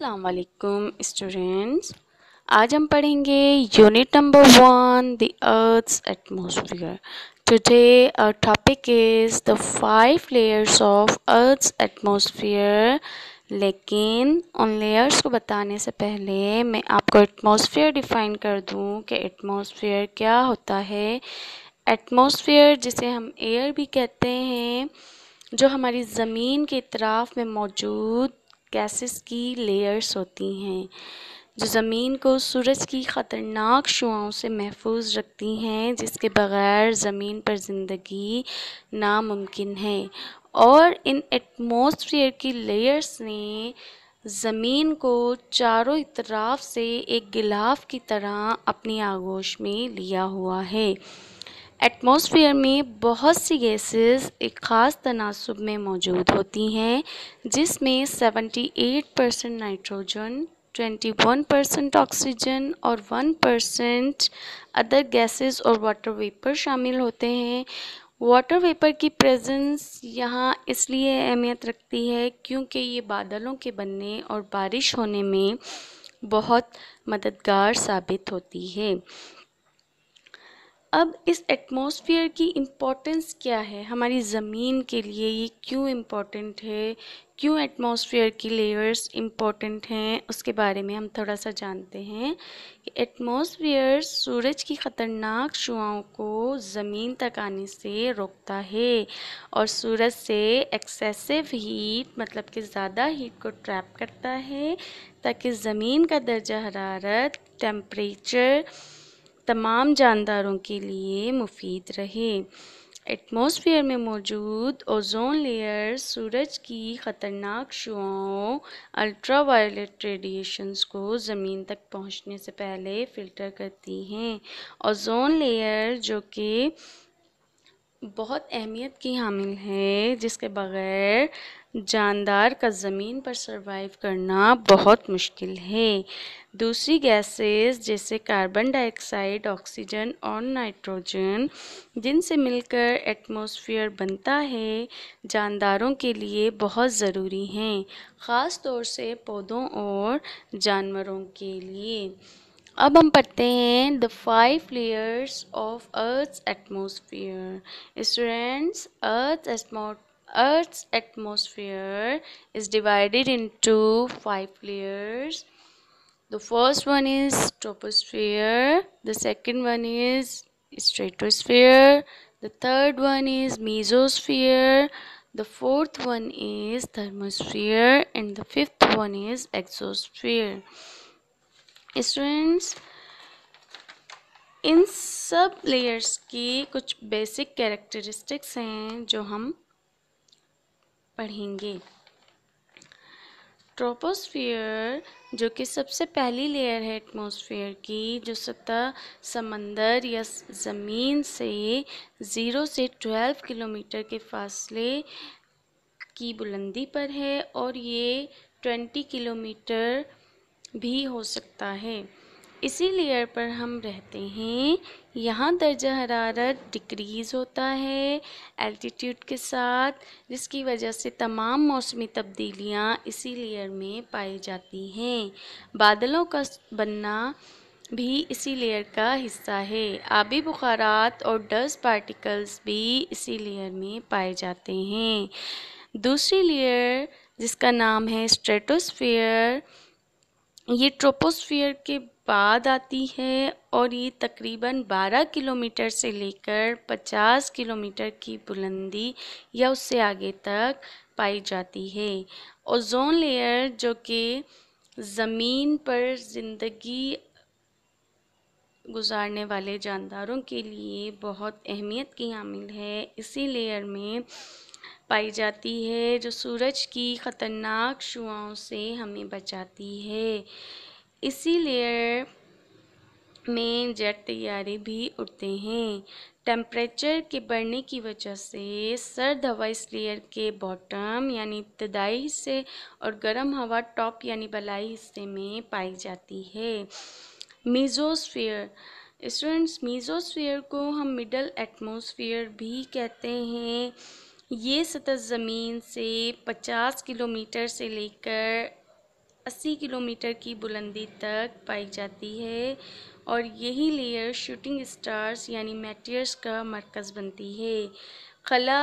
असलकुम स्टूडेंट्स आज हम पढ़ेंगे unit number one the earth's atmosphere today our topic is the five layers of earth's atmosphere लेकिन उन लेयर्स को बताने से पहले मैं आपको एटमोसफियर डिफ़ाइन कर दूं कि एटमोसफियर क्या होता है एटमोसफियर जिसे हम एयर भी कहते हैं जो हमारी ज़मीन के इतराफ़ में मौजूद गैसेस की लेयर्स होती हैं जो ज़मीन को सूरज की ख़तरनाक शुआओं से महफूज रखती हैं जिसके बगैर ज़मीन पर ज़िंदगी नामुमकिन है और इन एटमोसफियर की लेयर्स ने ज़मीन को चारों इतराफ़ से एक गिलाफ की तरह अपनी आगोश में लिया हुआ है एटमॉस्फेयर में बहुत सी गैसेस एक ख़ास तनासब में मौजूद होती हैं जिसमें 78 परसेंट नाइट्रोजन 21 परसेंट ऑक्सीजन और 1 परसेंट अदर गैसेस और वाटर वेपर शामिल होते हैं वाटर वेपर की प्रेजेंस यहाँ इसलिए अहमियत रखती है क्योंकि ये बादलों के बनने और बारिश होने में बहुत मददगार साबित होती है अब इस एटमॉस्फेयर की इम्पोर्टेंस क्या है हमारी ज़मीन के लिए ये क्यों इम्पोर्टेंट है क्यों एटमॉस्फेयर की लेयर्स इम्पोर्टेंट हैं उसके बारे में हम थोड़ा सा जानते हैं कि एटमॉस्फेयर सूरज की ख़तरनाक शुआओं को ज़मीन तक आने से रोकता है और सूरज से एक्सेसिव हीट मतलब कि ज़्यादा हीट को ट्रैप करता है ताकि ज़मीन का दर्जा हरारत टेम्परेचर तमाम जानदारों के लिए मुफीद रहे एटमॉस्फेयर में मौजूद ओजोन लेयर सूरज की ख़तरनाक शुआओं अल्ट्रावायलेट रेडिएशंस को ज़मीन तक पहुंचने से पहले फ़िल्टर करती हैं ओजोन लेयर जो कि बहुत अहमियत की हामिल है जिसके बग़ैर जानदार का ज़मीन पर सरवाइव करना बहुत मुश्किल है दूसरी गैसेस जैसे कार्बन डाइऑक्साइड ऑक्सीजन और नाइट्रोजन जिनसे मिलकर एटमॉस्फेयर बनता है जानदारों के लिए बहुत ज़रूरी हैं ख़ास तौर से पौधों और जानवरों के लिए अब हम पढ़ते हैं the five layers of earth atmosphere students earth Earth's atmosphere is divided into five layers. The first one is troposphere, the second one is stratosphere, the third one is mesosphere, the fourth one is thermosphere, and the fifth one is exosphere. Students इन सब layers की कुछ basic characteristics हैं जो हम पढ़ेंगे troposphere जो कि सबसे पहली लेयर है एटमॉस्फेयर की जो सतह समंदर या ज़मीन से ज़ीरो से ट्वेल्व किलोमीटर के फासले की बुलंदी पर है और ये ट्वेंटी किलोमीटर भी हो सकता है इसी लेयर पर हम रहते हैं यहाँ दर्जा हरारत डिक्रीज़ होता है एल्टीट्यूड के साथ जिसकी वजह से तमाम मौसमी तब्दीलियाँ इसी लेयर में पाई जाती हैं बादलों का बनना भी इसी लेयर का हिस्सा है आबी बुखारात और डस्ट पार्टिकल्स भी इसी लेयर में पाए जाते हैं दूसरी लेयर जिसका नाम है स्ट्रेटोस्फीयर ये ट्रोपोस्फियर के बाद आती है और ये तकरीबन 12 किलोमीटर से लेकर 50 किलोमीटर की बुलंदी या उससे आगे तक पाई जाती है ओजोन लेयर जो कि ज़मीन पर ज़िंदगी गुजारने वाले जानदारों के लिए बहुत अहमियत की हामिल है इसी लेयर में पाई जाती है जो सूरज की ख़तरनाक शुआओं से हमें बचाती है इसी लेयर में जेट तैयारे भी उड़ते हैं टेम्परेचर के बढ़ने की वजह से सर्द हवा इस लेयर के बॉटम यानी इब्तदाई हिस्से और गर्म हवा टॉप यानी बलाई हिस्से में पाई जाती है मीजोस्फीयर स्टूडेंट्स मीजोस्फीयर को हम मिडल एटमोसफियर भी कहते हैं ये सतह ज़मीन से 50 किलोमीटर से लेकर 80 किलोमीटर की बुलंदी तक पाई जाती है और यही लेयर शूटिंग स्टार्स यानी मेटियर्स का मरकज़ बनती है खला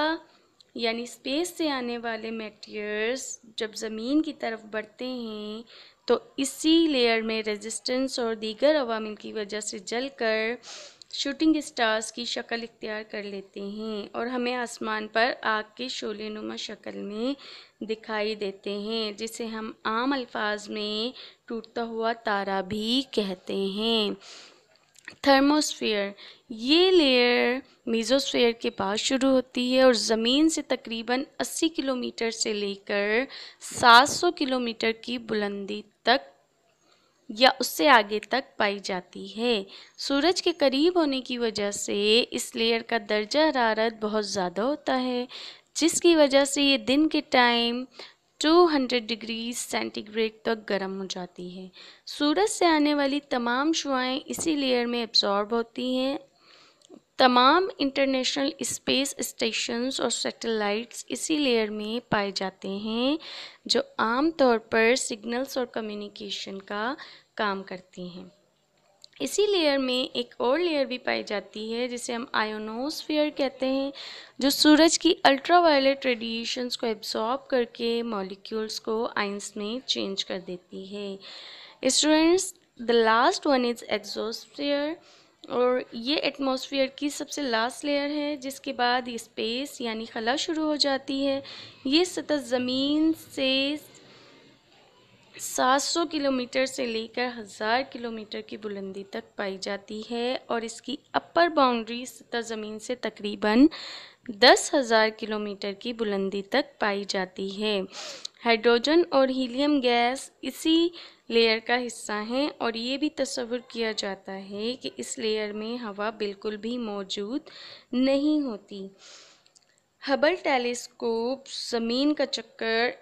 यानी स्पेस से आने वाले मैटियर्स जब ज़मीन की तरफ बढ़ते हैं तो इसी लेयर में रेजिस्टेंस और दीगर अवामिल की वजह से जलकर शूटिंग स्टार्स की शक्ल इख्तियार कर लेते हैं और हमें आसमान पर आग के शोले नुमा शक्ल में दिखाई देते हैं जिसे हम आम अल्फाज में टूटता हुआ तारा भी कहते हैं थर्मोस्फीयर ये लेयर मीजोस्फेयर के पास शुरू होती है और ज़मीन से तकरीबन 80 किलोमीटर से लेकर 700 किलोमीटर की बुलंदी तक या उससे आगे तक पाई जाती है सूरज के करीब होने की वजह से इस लेयर का दर्जा हरारत बहुत ज़्यादा होता है जिसकी वजह से ये दिन के टाइम 200 डिग्री सेंटीग्रेड तक गर्म हो जाती है सूरज से आने वाली तमाम शुआएँ इसी लेयर में एब्जॉर्ब होती हैं तमाम इंटरनेशनल स्पेस स्टेशंस और सैटेलाइट्स इसी लेयर में पाए जाते हैं जो आम तौर पर सिग्नल्स और कम्युनिकेशन का काम करती हैं इसी लेयर में एक और लेयर भी पाई जाती है जिसे हम आयोनोस्फीयर कहते हैं जो सूरज की अल्ट्रावायलेट रेडिएशंस को एब्जॉर्ब करके मॉलिक्यूल्स को आइंस में चेंज कर देती है students the last one is exosphere और ये एटमॉस्फेयर की सबसे लास्ट लेयर है जिसके बाद ये स्पेस यानी खला शुरू हो जाती है ये सतह ज़मीन से 700 किलोमीटर से लेकर हज़ार किलोमीटर की बुलंदी तक पाई जाती है और इसकी अपर बाउंड्री सतह ज़मीन से तकरीबन दस हज़ार किलोमीटर की बुलंदी तक पाई जाती है हाइड्रोजन और हीलियम गैस इसी लेयर का हिस्सा हैं और ये भी तस्वुर किया जाता है कि इस लेयर में हवा बिल्कुल भी मौजूद नहीं होती हबल टेलीस्कोप ज़मीन का चक्कर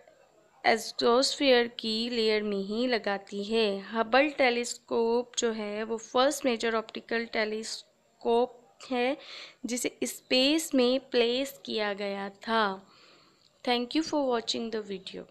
एस्टोसफियर की लेयर में ही लगाती है हबल टेलीस्कोप जो है वो फर्स्ट मेजर ऑप्टिकल टेलीस्कोप है जिसे स्पेस में प्लेस किया गया था thank you for watching the video